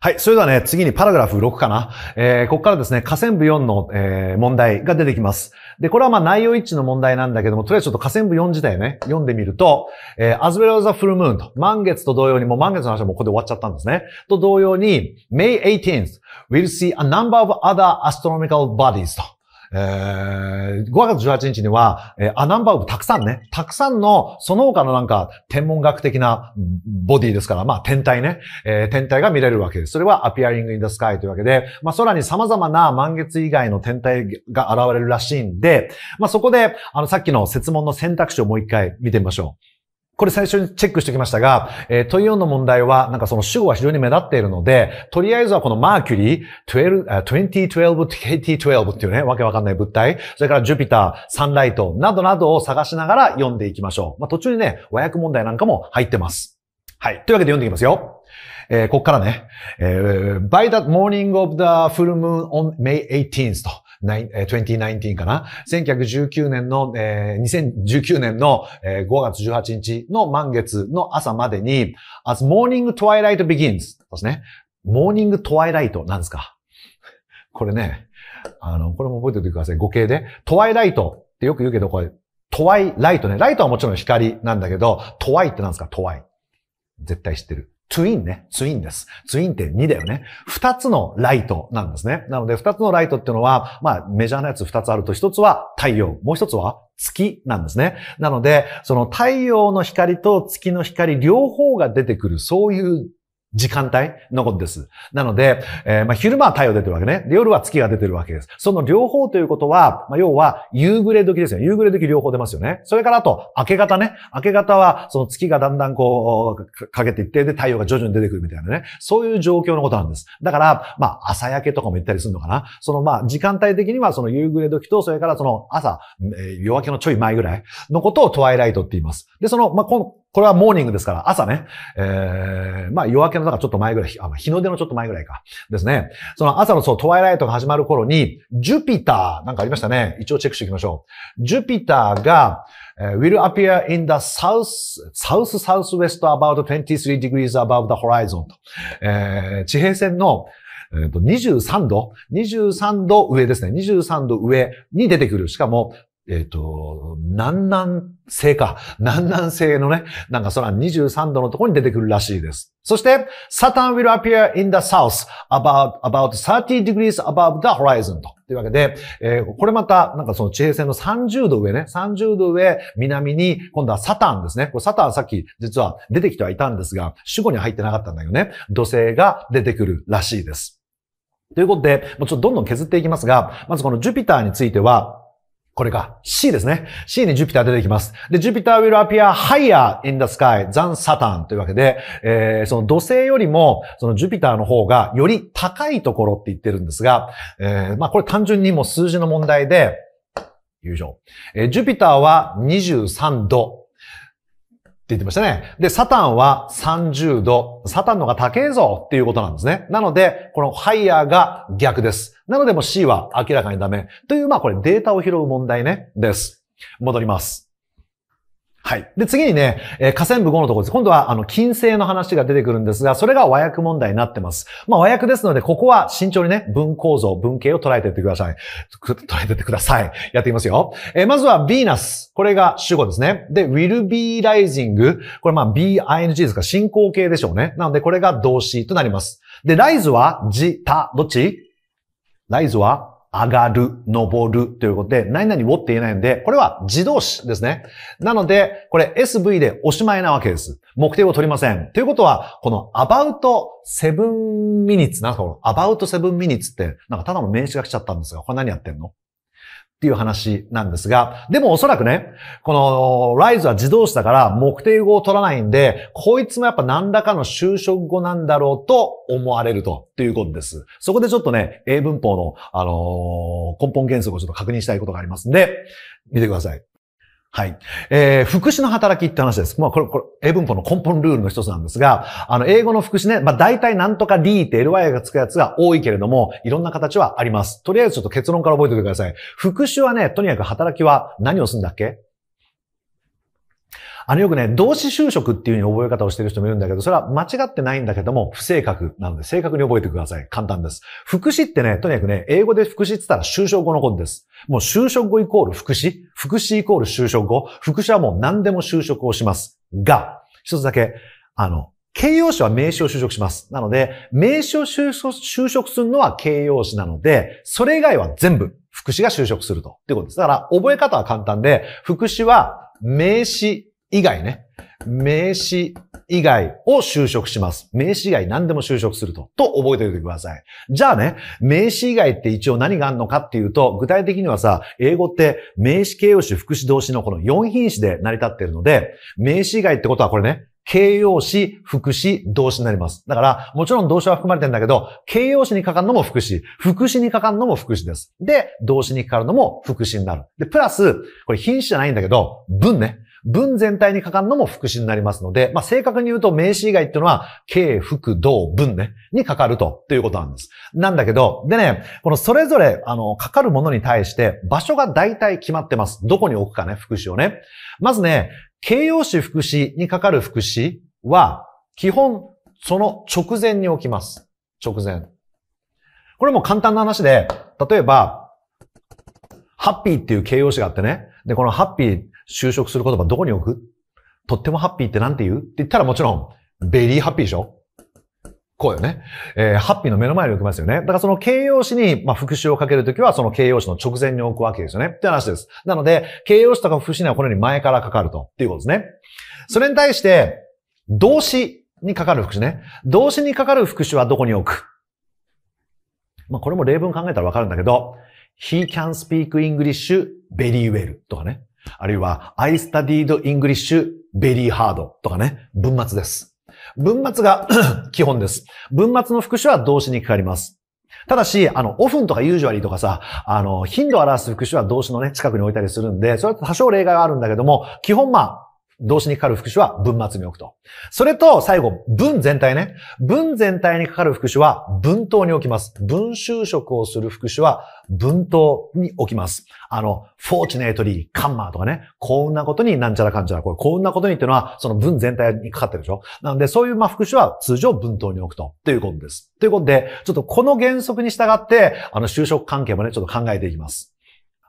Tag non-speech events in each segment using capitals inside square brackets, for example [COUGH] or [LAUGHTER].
はい。それではね、次にパラグラフ6かな。えー、ここからですね、河川部4の、えー、問題が出てきます。で、これはまあ内容一致の問題なんだけども、とりあえずちょっと河川部4自体ね、読んでみると、えー、as well as a full moon と、満月と同様に、もう満月の話はもうここで終わっちゃったんですね。と同様に、May 18th, we'll see a number of other astronomical bodies と。えー、5月18日には、えー、アナンバーブたくさんね、たくさんの、その他のなんか、天文学的なボディですから、まあ天体ね、えー、天体が見れるわけです。それはアピアリングインダスカイというわけで、まあ空に様々な満月以外の天体が現れるらしいんで、まあそこで、あのさっきの説問の選択肢をもう一回見てみましょう。これ最初にチェックしておきましたが、えー、問4の問題は、なんかその主語は非常に目立っているので、とりあえずはこのマーキュリー、2012、KT12 っていうね、わけわかんない物体、それからジュピター、サンライトなどなどを探しながら読んでいきましょう。まあ、途中にね、和訳問題なんかも入ってます。はい。というわけで読んでいきますよ。えー、こっからね、えー、by that morning of the full moon on May 18th と。2019かな ?1919 年の、えー、2019年の、え5月18日の満月の朝までに、as morning twilight begins ですね。モーニングトワイライトなんですかこれね、あの、これも覚えておいてください。語形で。トワイライトってよく言うけど、これ、トワイライトね。ライトはもちろん光なんだけど、トワイってなんですかトワイ。絶対知ってる。ツインね。ツインです。ツインって2だよね。2つのライトなんですね。なので2つのライトっていうのは、まあメジャーなやつ2つあると1つは太陽、もう1つは月なんですね。なので、その太陽の光と月の光両方が出てくる、そういう時間帯のことです。なので、えー、まあ、昼間は太陽出てるわけね。で、夜は月が出てるわけです。その両方ということは、まあ、要は夕暮れ時ですよね。夕暮れ時両方出ますよね。それからあと、明け方ね。明け方は、その月がだんだんこう、かけていって、で、太陽が徐々に出てくるみたいなね。そういう状況のことなんです。だから、まあ、朝焼けとかも言ったりするのかな。その、まあ、時間帯的には、その夕暮れ時と、それからその朝、えー、夜明けのちょい前ぐらいのことをトワイライトって言います。で、その、まあ、この、これはモーニングですから、朝ね。えー、まあ夜明けの、だかちょっと前ぐらい、あ日の出のちょっと前ぐらいか。ですね。その朝のそう、トワイライトが始まる頃に、ジュピター、なんかありましたね。一応チェックしていきましょう。ジュピターが、will appear in the south, south, southwest about 23 degrees above the horizon と。えー、地平線の、えー、と23度、23度上ですね。23度上に出てくる。しかも、えっ、ー、と、南南西か。南南西のね、なんかそら23度のところに出てくるらしいです。そして、s a t u n will appear in the south about, about 30 degrees above the horizon と。というわけで、えー、これまた、なんかその地平線の30度上ね、30度上、南に、今度はサタンですね。これサタンさっき実は出てきてはいたんですが、主語に入ってなかったんだけどね、土星が出てくるらしいです。ということで、もうちょっとどんどん削っていきますが、まずこのジュピターについては、これが C ですね。C にジュピター出てきます。で、ジュピター will appear higher in the sky than Saturn というわけで、えー、その土星よりも、そのジュピターの方がより高いところって言ってるんですが、えー、まあこれ単純にもう数字の問題で、友情。えー、ジュピターは23度。って言ってましたね。で、サタンは30度。サタンのが高えぞっていうことなんですね。なので、このハイヤーが逆です。なのでもう C は明らかにダメ。という、まあこれデータを拾う問題ね、です。戻ります。はい。で、次にね、えー、河川部5のところです。今度は、あの、金星の話が出てくるんですが、それが和訳問題になってます。まあ、和訳ですので、ここは慎重にね、文構造、文型を捉えていってください。捉えていってください。やっていきますよ。えー、まずは、ヴィーナス。これが主語ですね。で、will be rising。これ、まあ、bing ですか、進行形でしょうね。なので、これが動詞となります。で、ライズは、じ、た、どっちライズは、上がる、登るということで、何々をって言えないんで、これは自動詞ですね。なので、これ SV でおしまいなわけです。目的を取りません。ということは、この about ブ minutes、なんかこの about ブ minutes って、なんかただの名詞が来ちゃったんですが、これ何やってんのっていう話なんですが、でもおそらくね、この、ライズは自動車だから目的語を取らないんで、こいつもやっぱ何らかの就職語なんだろうと思われると、ということです。そこでちょっとね、英文法の、あのー、根本原則をちょっと確認したいことがありますんで、見てください。はい。えー、副詞の働きって話です。まあ、これ、これ、英文法の根本ルールの一つなんですが、あの、英語の副詞ね、まあ、大体なんとか D って LY がつくやつが多いけれども、いろんな形はあります。とりあえずちょっと結論から覚えておいてください。副詞はね、とにかく働きは何をするんだっけあのよくね、動詞就職っていう風に覚え方をしてる人もいるんだけど、それは間違ってないんだけども、不正確なので正確に覚えてください。簡単です。副詞ってね、とにかくね、英語で副詞って言ったら就職後のことです。もう就職後イコール副詞、副詞イコール就職後、副詞はもう何でも就職をします。が、一つだけ、あの、形容詞は名詞を就職します。なので、名詞を就職するのは形容詞なので、それ以外は全部副詞が就職すると。ってことです。だから、覚え方は簡単で、副詞は名詞以外ね、名詞以外を就職します。名詞以外何でも就職すると。と覚えておいてください。じゃあね、名詞以外って一応何があるのかっていうと、具体的にはさ、英語って名詞形容詞、副詞動詞のこの4品詞で成り立っているので、名詞以外ってことはこれね、形容詞、副詞、動詞になります。だから、もちろん動詞は含まれてるんだけど、形容詞にかかるのも副詞、副詞にかかるのも副詞です。で、動詞にかかるのも副詞になる。で、プラス、これ品詞じゃないんだけど、文ね。文全体にかかるのも副詞になりますので、まあ、正確に言うと名詞以外っていうのは、形、副、動、文ね、にかかると、ということなんです。なんだけど、でね、このそれぞれ、あの、かかるものに対して、場所が大体決まってます。どこに置くかね、副詞をね。まずね、形容詞、副詞にかかる副詞は、基本、その直前に置きます。直前。これも簡単な話で、例えば、ハッピーっていう形容詞があってね。で、このハッピー、就職する言葉どこに置くとってもハッピーってなんて言うって言ったらもちろん、ベリーハッピーでしょこうよね。えー、ハッピーの目の前に置きますよね。だからその形容詞に、まあ、副詞をかけるときは、その形容詞の直前に置くわけですよね。って話です。なので、形容詞とか副詞にはこのように前からかかると。っていうことですね。それに対して、動詞にかかる副詞ね。動詞にかかる副詞はどこに置くまあ、これも例文考えたらわかるんだけど、he can speak English very well とかね。あるいは、I studied English very hard とかね、文末です。文末が [CLEARS THROAT] 基本です。文末の副詞は動詞にかかります。ただし、あの、オフンとかユージュアリーとかさ、あの、頻度を表す副詞は動詞のね、近くに置いたりするんで、それは多少例外はあるんだけども、基本まあ、動詞にかかる副詞は文末に置くと。それと、最後、文全体ね。文全体にかかる副詞は文頭に置きます。文就職をする副詞は文頭に置きます。あの、fortunately, カンマーとかね、幸運なことになんちゃらかんちゃら、これ幸運なことにっていうのは、その文全体にかかってるでしょなので、そういうまあ副詞は通常文頭に置くと。ということです。ということで、ちょっとこの原則に従って、あの、就職関係もね、ちょっと考えていきます。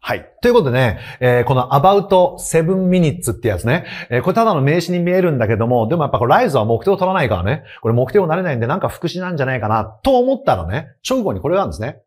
はい。ということでね、えー、この about 7 minutes ってやつね、えー、これただの名詞に見えるんだけども、でもやっぱこれライズは目標を取らないからね、これ目標になれないんでなんか副詞なんじゃないかな、と思ったらね、直後にこれがあるんですね。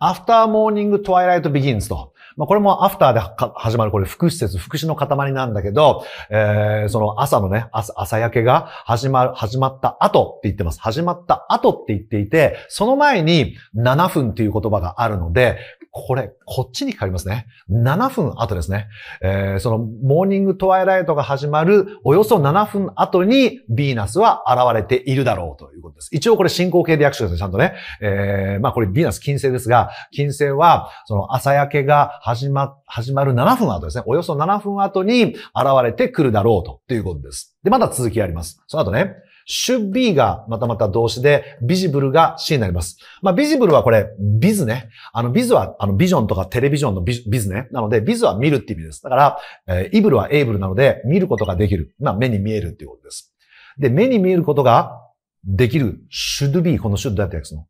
after morning twilight begins と。まあ、これもアフターで始まるこれ福祉説、福祉の塊なんだけど、えー、その朝のね朝、朝焼けが始まる、始まった後って言ってます。始まった後って言っていて、その前に7分っていう言葉があるので、これ、こっちにかかりますね。7分後ですね。えー、その、モーニングトワイライトが始まる、およそ7分後に、ヴィーナスは現れているだろうということです。一応これ進行形で役所ですね、ちゃんとね。えー、まあこれヴィーナス金星ですが、金星は、その朝焼けが始ま、始まる7分後ですね。およそ7分後に現れてくるだろうということです。で、まだ続きあります。その後ね、should be がまたまた動詞で、visible が C になります。まあ、visible はこれ、ビズね。あの、ビズは、あの、ビジョンとかテレビジョンのビズね。なので、ビズは見るって意味です。だから、えー、イブルはエイブルなので、見ることができる。まあ、目に見えるっていうことです。で、目に見えることができる should be この should だって訳すの。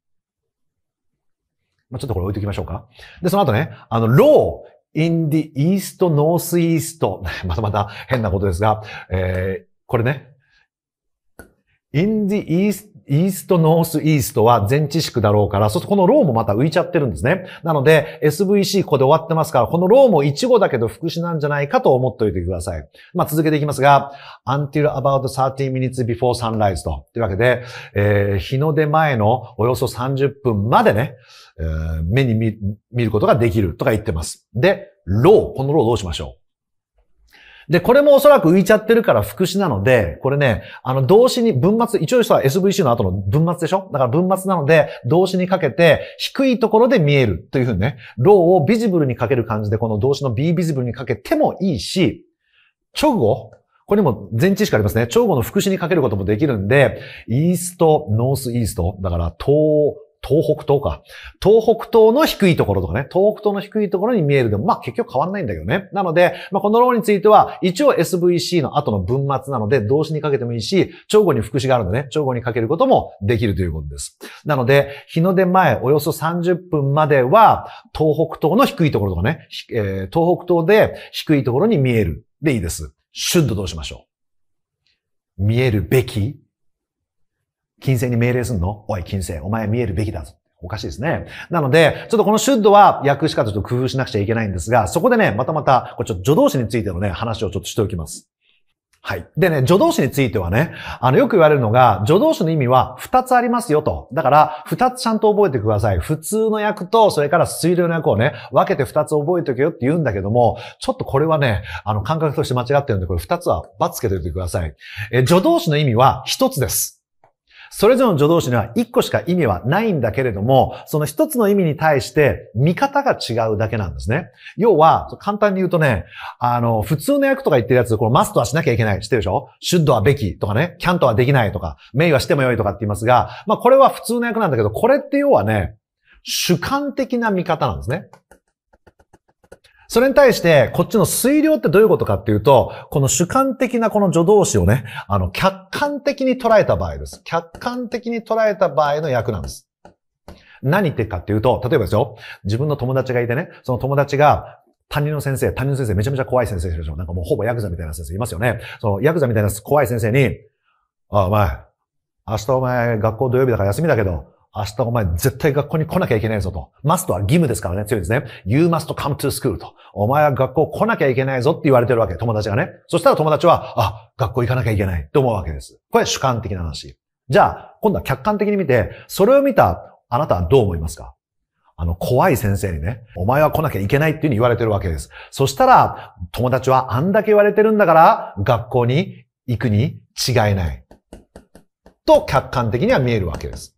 まあ、ちょっとこれ置いときましょうか。で、その後ね、あの、ロー in the east, north east. [LAUGHS] またまた変なことですが、えー、これね、in the east, east, north, east は全知識だろうから、そしてこのローもまた浮いちゃってるんですね。なので、SVC ここで終わってますから、このローも1語だけど副詞なんじゃないかと思っておいてください。まあ、続けていきますが、until about 30 minutes before sunrise と。というわけで、えー、日の出前のおよそ30分までね、えー、目に見ることができるとか言ってます。で、ロー、このローどうしましょうで、これもおそらく浮いちゃってるから副詞なので、これね、あの動詞に文末、一応さ、SVC の後の文末でしょだから文末なので、動詞にかけて低いところで見えるというふうにね、ローをビジブルにかける感じで、この動詞の B ビジブルにかけてもいいし、直後、これも前置詞がありますね。直後の副詞にかけることもできるんで、イースト、ノースイースト、だから東東北東か。東北東の低いところとかね、東北東の低いところに見えるでも、まあ結局変わんないんだけどね。なので、まあこのローについては、一応 SVC の後の文末なので、動詞にかけてもいいし、長語に副詞があるのでね、長語にかけることもできるということです。なので、日の出前およそ30分までは、東北東の低いところとかね、えー、東北東で低いところに見える。でいいです。シュッとどうしましょう見えるべき金星に命令すんのおい、金星、お前見えるべきだぞ。おかしいですね。なので、ちょっとこのシュッドは訳しかちょっと工夫しなくちゃいけないんですが、そこでね、またまた、これちょっと助動詞についてのね、話をちょっとしておきます。はい。でね、助動詞についてはね、あの、よく言われるのが、助動詞の意味は2つありますよと。だから、2つちゃんと覚えてください。普通の役と、それから水量の役をね、分けて2つ覚えておけよって言うんだけども、ちょっとこれはね、あの、感覚として間違ってるんで、これ2つはッつけておいてください。え、助動詞の意味は1つです。それぞれの助動詞には1個しか意味はないんだけれども、その1つの意味に対して見方が違うだけなんですね。要は、簡単に言うとね、あの、普通の役とか言ってるやつ、このマストはしなきゃいけない。知ってるでしょシュッドはべきとかね、キャントはできないとか、メイはしてもよいとかって言いますが、まあこれは普通の役なんだけど、これって要はね、主観的な見方なんですね。それに対して、こっちの推量ってどういうことかっていうと、この主観的なこの助動詞をね、あの、客観的に捉えた場合です。客観的に捉えた場合の役なんです。何言ってるかっていうと、例えばですよ、自分の友達がいてね、その友達が、担任の先生、担任の先生めちゃめちゃ怖い先生でしょ。なんかもうほぼヤクザみたいな先生いますよね。そのヤクザみたいな怖い先生に、あ、お前、明日お前学校土曜日だから休みだけど、明日お前絶対学校に来なきゃいけないぞと。マストは義務ですからね、強いですね。you must come to school と。お前は学校来なきゃいけないぞって言われてるわけ、友達がね。そしたら友達は、あ、学校行かなきゃいけないって思うわけです。これ主観的な話。じゃあ、今度は客観的に見て、それを見たあなたはどう思いますかあの、怖い先生にね、お前は来なきゃいけないっていうふうに言われてるわけです。そしたら、友達はあんだけ言われてるんだから、学校に行くに違いない。と客観的には見えるわけです。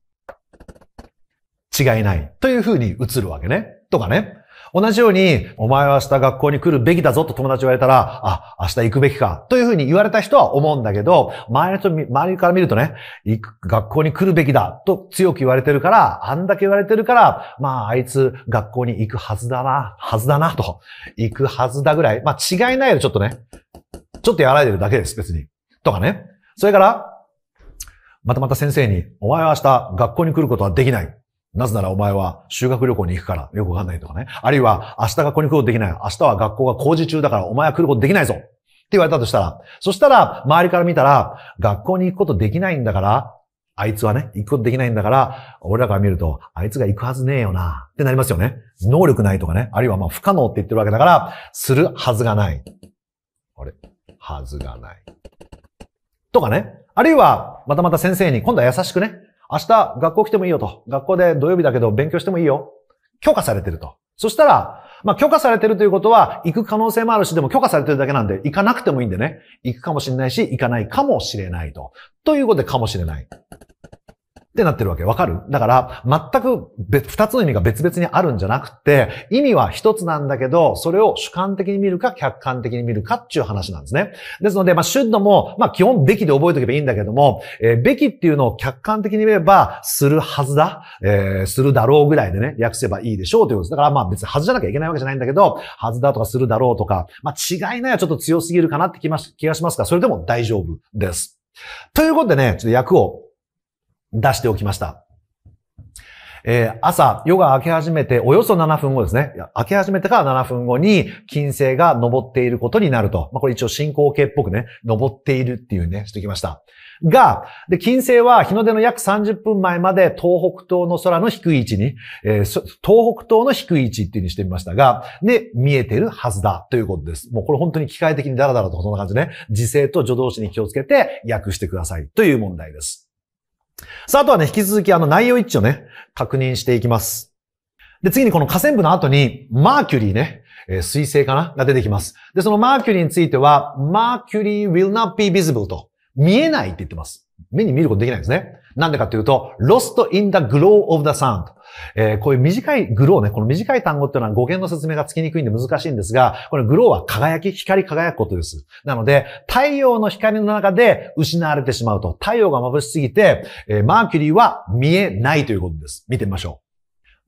違いない。というふうに映るわけね。とかね。同じように、お前は明日学校に来るべきだぞと友達言われたら、あ、明日行くべきか、というふうに言われた人は思うんだけど、周りの人、周りから見るとね、行く、学校に来るべきだと強く言われてるから、あんだけ言われてるから、まあ、あいつ学校に行くはずだな、はずだな、と。行くはずだぐらい。まあ、違いないよ、ちょっとね。ちょっとやられてるだけです、別に。とかね。それから、またまた先生に、お前は明日学校に来ることはできない。なぜならお前は修学旅行に行くからよくわかんないとかね。あるいは明日学校に来ることできない。明日は学校が工事中だからお前は来ることできないぞ。って言われたとしたら、そしたら周りから見たら学校に行くことできないんだから、あいつはね、行くことできないんだから、俺らから見ると、あいつが行くはずねえよな、ってなりますよね。能力ないとかね。あるいはまあ不可能って言ってるわけだから、するはずがない。あれはずがない。とかね。あるいは、またまた先生に、今度は優しくね。明日学校来てもいいよと。学校で土曜日だけど勉強してもいいよ。許可されてると。そしたら、まあ許可されてるということは、行く可能性もあるし、でも許可されてるだけなんで、行かなくてもいいんでね。行くかもしれないし、行かないかもしれないと。ということで、かもしれない。ってなってるわけ。わかるだから、全く別、二つの意味が別々にあるんじゃなくて、意味は一つなんだけど、それを主観的に見るか、客観的に見るかっていう話なんですね。ですので、まあ、シュッドも、まあ、基本べきで覚えておけばいいんだけども、えー、べきっていうのを客観的に見れば、するはずだ、えー、するだろうぐらいでね、訳せばいいでしょうということです。だから、まあ、別にはずじゃなきゃいけないわけじゃないんだけど、はずだとかするだろうとか、まあ、違いないはちょっと強すぎるかなって気がしますが、それでも大丈夫です。ということでね、ちょっと役を出しておきました。えー、朝、夜が明け始めて、およそ7分後ですね。明け始めてから7分後に、金星が昇っていることになると。まあ、これ一応進行形っぽくね、昇っているっていうね、してきました。が、で、金星は日の出の約30分前まで東北東の空の低い位置に、えー、東北東の低い位置っていうにしてみましたが、で、見えてるはずだということです。もうこれ本当に機械的にダラダラとそんな感じね、時勢と助動詞に気をつけて訳してくださいという問題です。さあ、あとはね、引き続きあの内容一致をね、確認していきます。で、次にこの河川部の後に、マーキュリーね、えー、水星かなが出てきます。で、そのマーキュリーについては、マーキュリー will not be visible と、見えないって言ってます。目に見ることできないんですね。なんでかっていうと、lost in the glow of the sun えー、こういう短いグローね、この短い単語っていうのは語源の説明がつきにくいんで難しいんですが、このグローは輝き、光り輝くことです。なので、太陽の光の中で失われてしまうと、太陽が眩しすぎて、えー、マーキュリーは見えないということです。見てみましょ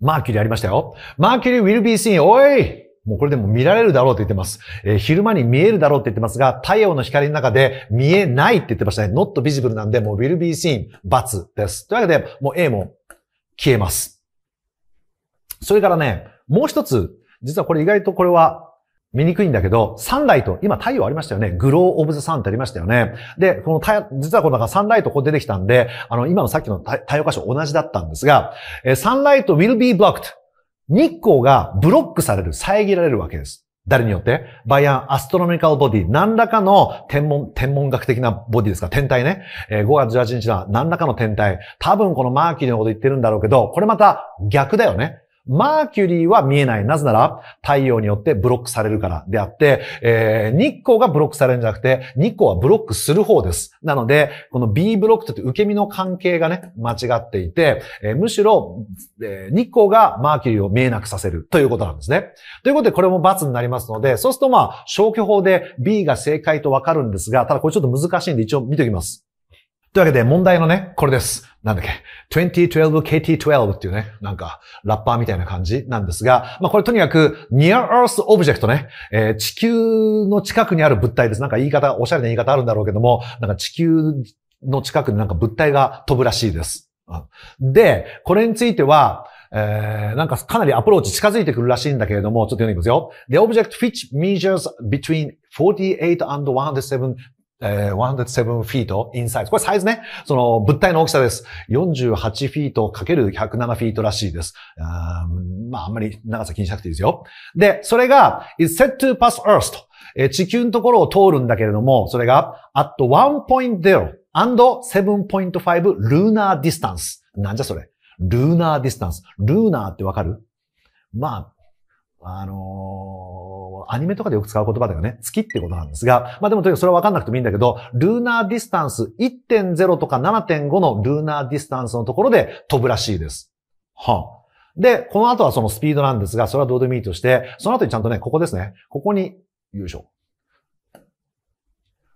う。マーキュリーありましたよ。マーキュリー will be seen. おいもうこれでも見られるだろうと言ってます。えー、昼間に見えるだろうって言ってますが、太陽の光の中で見えないって言ってましたね。not visible なんで、もう will be seen、t です。というわけで、もう A も消えます。それからね、もう一つ、実はこれ意外とこれは見にくいんだけど、サンライト、今太陽ありましたよね。グローオブザサンってありましたよね。で、この太、実はこのなんかサンライトこう出てきたんで、あの、今のさっきの太陽箇所同じだったんですが、えサンライト will be blocked。日光がブロックされる、遮られるわけです。誰によってバイアン、アストロミカルボディ、何らかの天文、天文学的なボディですか、天体ね。えー、5月18日は何らかの天体。多分このマーキーのこと言ってるんだろうけど、これまた逆だよね。マーキュリーは見えない。なぜなら、太陽によってブロックされるからであって、えー、日光がブロックされるんじゃなくて、日光はブロックする方です。なので、この B ブロックとって受け身の関係がね、間違っていて、えー、むしろ、えー、日光がマーキュリーを見えなくさせるということなんですね。ということで、これも罰になりますので、そうするとまあ、消去法で B が正解とわかるんですが、ただこれちょっと難しいんで一応見ておきます。というわけで問題のね、これです。なんだっけ。2012KT12 っていうね、なんか、ラッパーみたいな感じなんですが、まあこれとにかく、near earth object ね、えー、地球の近くにある物体です。なんか言い方、おしゃれな言い方あるんだろうけども、なんか地球の近くになんか物体が飛ぶらしいです。で、これについては、えー、なんかかなりアプローチ近づいてくるらしいんだけれども、ちょっと読んでみますよ。The object which measures between 48 and 107 107 feet in s i イ e これサイズね。その物体の大きさです。48 f e e t × 107 feet らしいです。あまあ、あんまり長さ気にしなくていいですよ。で、それが、is set to pass Earth と、地球のところを通るんだけれども、それが、at 1.0 and 7.5 lunar distance。なんじゃそれ。lunar distance。lunar ってわかるまあ、あのー、アニメとかでよく使う言葉だよね。月ってことなんですが、まあでもとにかくそれはわかんなくてもいいんだけど、ルーナーディスタンス1.0とか7.5のルーナーディスタンスのところで飛ぶらしいです。はあで、この後はそのスピードなんですが、それはどうでもいいとして、その後にちゃんとね、ここですね。ここに、よいしょ。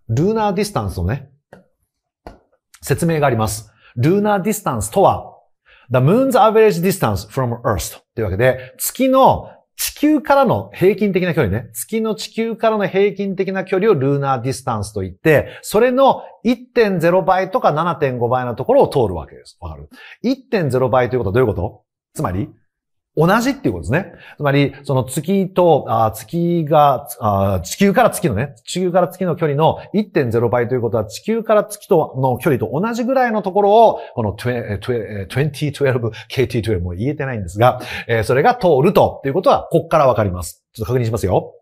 ルーナーディスタンスのね、説明があります。ルーナーディスタンスとは、The moon's average distance from Earth というわけで、月の球からの平均的な距離ね。月の地球からの平均的な距離をルーナーディスタンスと言って、それの1.0倍とか7.5倍のところを通るわけです。わかる ?1.0 倍ということはどういうことつまり、同じっていうことですね。つまり、その月と、あ月があ、地球から月のね、地球から月の距離の1.0倍ということは、地球から月との距離と同じぐらいのところを、この 2012KT12 も言えてないんですが、えー、それが通ると、ということは、こっからわかります。ちょっと確認しますよ。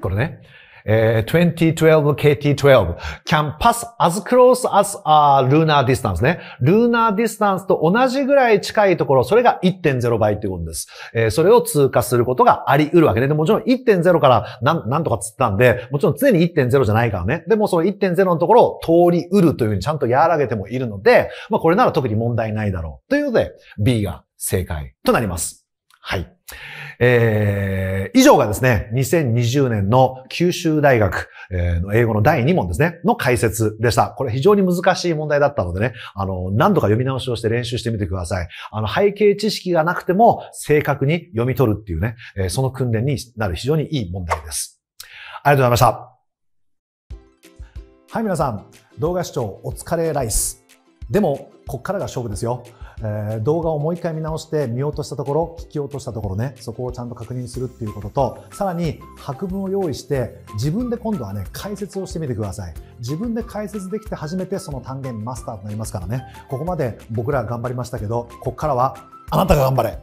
これね。え 2012KT12 can pass as close as a lunar distance ね。lunar distance と同じぐらい近いところ、それが1.0倍ということです。えそれを通過することがあり得るわけね。でもちろん1.0からなんなんとかつったんで、もちろん常に1.0じゃないからね。でもその1.0のところを通り得るというふうにちゃんと和らげてもいるので、まあこれなら特に問題ないだろう。ということで、B が正解となります。はい。えー、以上がですね、2020年の九州大学、えの英語の第2問ですね、の解説でした。これ非常に難しい問題だったのでね、あの、何度か読み直しをして練習してみてください。あの、背景知識がなくても正確に読み取るっていうね、えその訓練になる非常にいい問題です。ありがとうございました。はい、皆さん、動画視聴お疲れライス。でも、こっからが勝負ですよ。えー、動画をもう一回見直して見落としたところ、聞き落としたところね、そこをちゃんと確認するっていうことと、さらに白文を用意して、自分で今度はね、解説をしてみてください。自分で解説できて初めてその単元マスターとなりますからね。ここまで僕らは頑張りましたけど、こっからはあなたが頑張れ